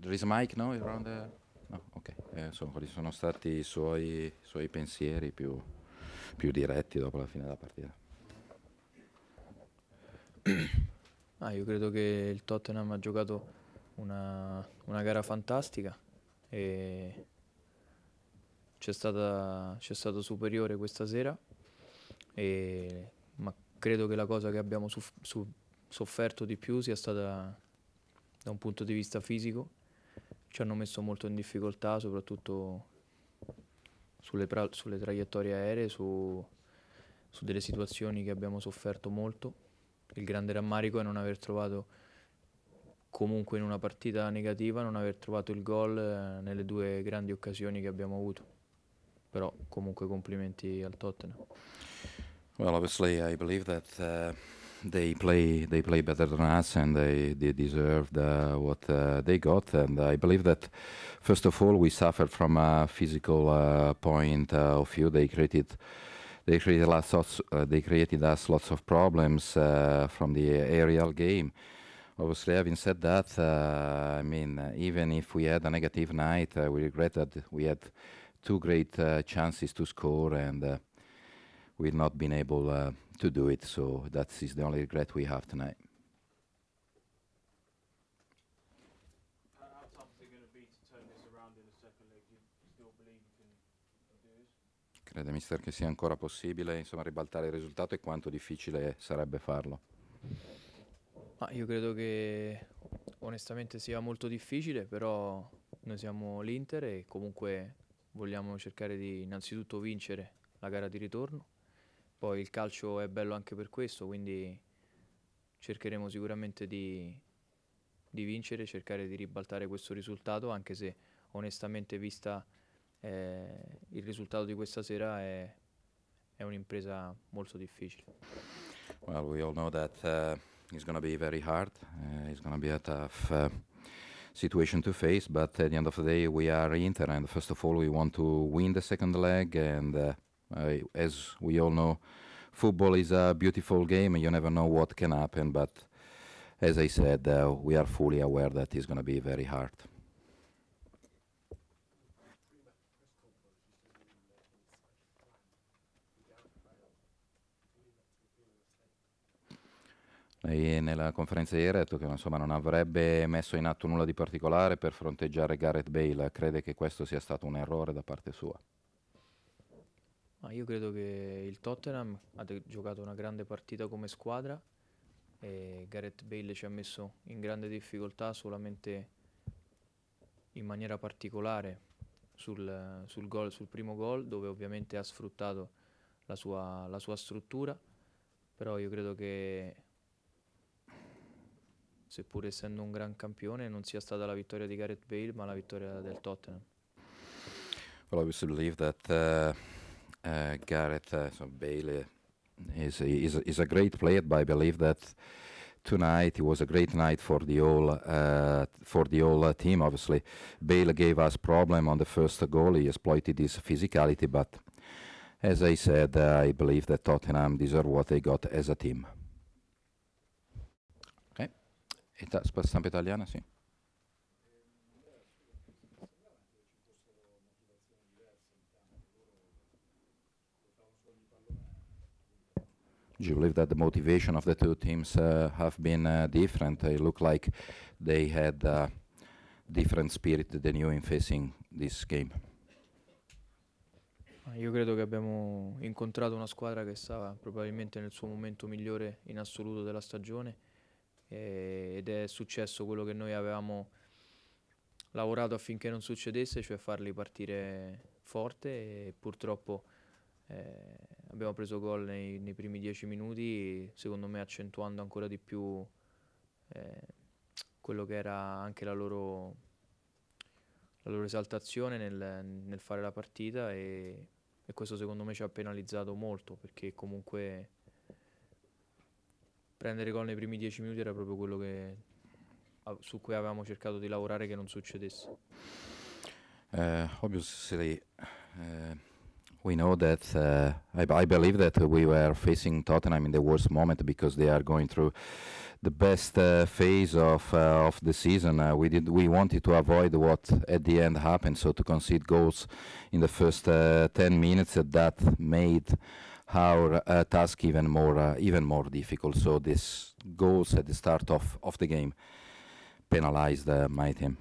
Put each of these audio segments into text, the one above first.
There is Mike now around there? No, ok. Eh, insomma, quali sono stati i suoi, suoi pensieri più, più, diretti dopo la fine della partita? Ah, io credo che il Tottenham ha giocato una, una gara fantastica e c'è, stata, c'è stato superiore questa sera, e, ma credo che la cosa che abbiamo soff- sofferto di più sia stata da un punto di vista fisico ci hanno messo molto in difficoltà, soprattutto sulle, pra- sulle traiettorie aeree, su, su delle situazioni che abbiamo sofferto molto. Il grande rammarico è non aver trovato comunque in una partita negativa, non aver trovato il gol eh, nelle due grandi occasioni che abbiamo avuto. Però comunque complimenti al Tottenham. Well, obviously I believe that uh... they play they play better than us, and they they deserved uh, what uh, they got. And I believe that first of all we suffered from a physical uh, point uh, of view. They created. They created, lots of, uh, they created us lots of problems uh, from the aerial game. Obviously, having said that, I mean, even if we had a negative night, we regret that we had two great chances to score, and we've not been able uh, to do it. So that is the only regret we have tonight. Crede, mister, che sia ancora possibile insomma, ribaltare il risultato e quanto difficile sarebbe farlo? Ma io credo che onestamente sia molto difficile, però noi siamo l'Inter e comunque vogliamo cercare di innanzitutto vincere la gara di ritorno poi il calcio è bello anche per questo, quindi cercheremo sicuramente di, di vincere, cercare di ribaltare questo risultato, anche se onestamente vista eh, il risultato di questa sera è, è un'impresa molto difficile. Well, we all know that uh, it's going to be very hard. Uh, it's going to be a tough uh, situation to face, but at the end of the day, we are Inter, and first of all, we want to win the second leg and. Uh, eh, as we all know, football is a beautiful game. You never know what can happen, but as I said, uh, we are fully aware that it's going to be very hard. Lei nella conferenza ieri ha detto che insomma, non avrebbe messo in atto nulla di particolare per fronteggiare Gareth Bale. Crede che questo sia stato un errore da parte sua? io credo che il Tottenham ha giocato una grande partita come squadra e Gareth Bale ci ha messo in grande difficoltà solamente in maniera particolare sul, sul, goal, sul primo gol dove ovviamente ha sfruttato la sua, la sua struttura, però io credo che seppur essendo un gran campione, non sia stata la vittoria di Gareth Bale, ma la vittoria del Tottenham. Well, I would believe that uh, uh, Gareth uh, so Bailey is, is, is a great player, but I believe that tonight it was a great night for the whole uh, for the whole uh, team. Obviously, Bailey gave us problem on the first goal. He exploited his physicality, but as I said, uh, I believe that Tottenham deserve what they got as a team. Ok, it's sta spassando italiana, sì. Do you believe that the motivation of the two teams uh, have been uh, different? It looked like they had a uh, different spirit than you in facing this game. Ah, io credo che abbiamo incontrato una squadra che stava probabilmente nel suo momento migliore in assoluto della stagione eh, ed è successo quello che noi avevamo lavorato affinché non succedesse, cioè farli partire forte e purtroppo eh, abbiamo preso gol nei, nei, primi dieci minuti, secondo me accentuando ancora di più eh, quello che era anche la loro, la loro esaltazione nel, nel, fare la partita e, e, questo secondo me ci ha penalizzato molto perché comunque prendere gol nei primi dieci minuti era proprio quello che, su cui avevamo cercato di lavorare che non succedesse. Uh, eh, obviously, uh... we know that uh, I, I, believe that we were facing Tottenham in the worst moment because they are going through the best uh, phase of uh, of the season. Uh, we did we wanted to avoid what at the end happened, so to concede goals in the first uh, ten minutes uh, that made our task even more even more difficult. So these goals at the start of of the game penalized my team.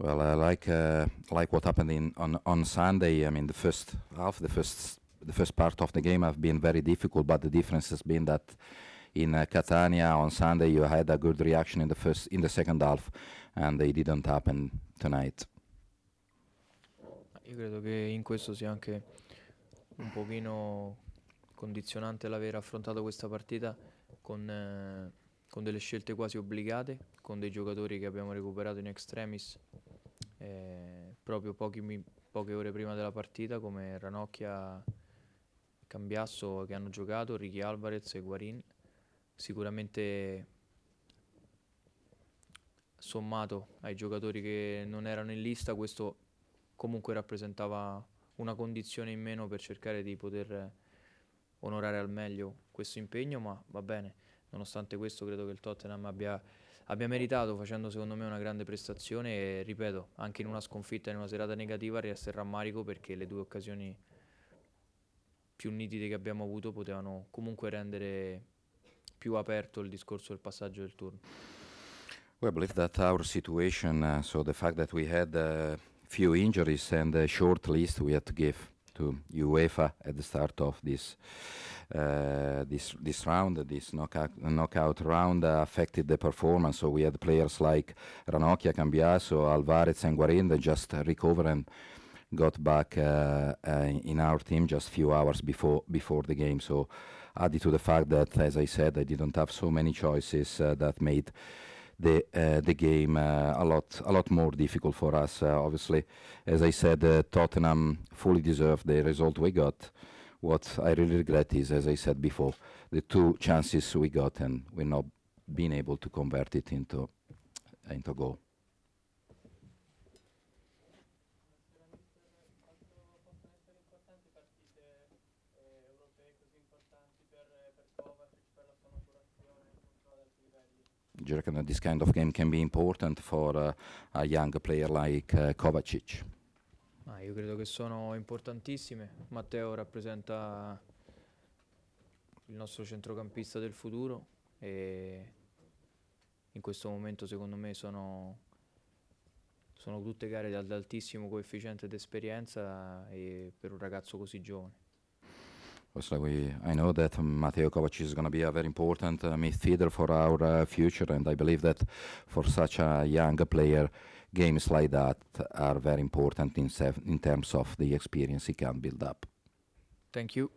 Well, uh, like uh, like what happened in on on Sunday, I mean the first half, the first the first part of the game have been very difficult, but the difference has been that in uh, Catania on Sunday you had a good reaction in the first in the second half, and they didn't happen tonight. Io credo che in questo sia anche un pochino condizionante l'aver affrontato questa partita con, eh, con delle scelte quasi obbligate, con dei giocatori che abbiamo recuperato in extremis eh, proprio pochi, poche ore prima della partita come Ranocchia, Cambiasso che hanno giocato, Ricky Alvarez e Guarin, sicuramente sommato ai giocatori che non erano in lista, questo comunque rappresentava una condizione in meno per cercare di poter onorare al meglio questo impegno, ma va bene, nonostante questo credo che il Tottenham abbia abbia meritato facendo secondo me una grande prestazione e ripeto, anche in una sconfitta, in una serata negativa resta il rammarico perché le due occasioni più nitide che abbiamo avuto potevano comunque rendere più aperto il discorso del passaggio del turno. Well, I believe that our situation, uh, so the fact that we had uh, few injuries and a short list we had to give to UEFA at the start of this uh, this this round, this knockout knockout round uh, affected the performance. So we had players like Ranocchia, Cambiaso, Alvarez, and that just recover and got back uh, uh, in our team just a few hours before before the game. So added to the fact that, as I said, I didn't have so many choices uh, that made the uh, the game uh, a lot a lot more difficult for us. Uh, obviously, as I said, Tottenham fully deserved the result we got. What I really regret is, as I said before, the two chances we got and we're not being able to convert it into into goal. do you reckon that this kind of game can be important for uh, a young player like uh, Kovacic? Ah, io credo che sono importantissime. Matteo rappresenta il nostro centrocampista del futuro e in questo momento secondo me sono, sono tutte gare ad altissimo coefficiente di esperienza per un ragazzo così giovane. Obviously, we, I know that Mateo Kovacic is going to be a very important uh, midfielder for our uh, future, and I believe that for such a young player, games like that are very important in, in terms of the experience he can build up. Thank you.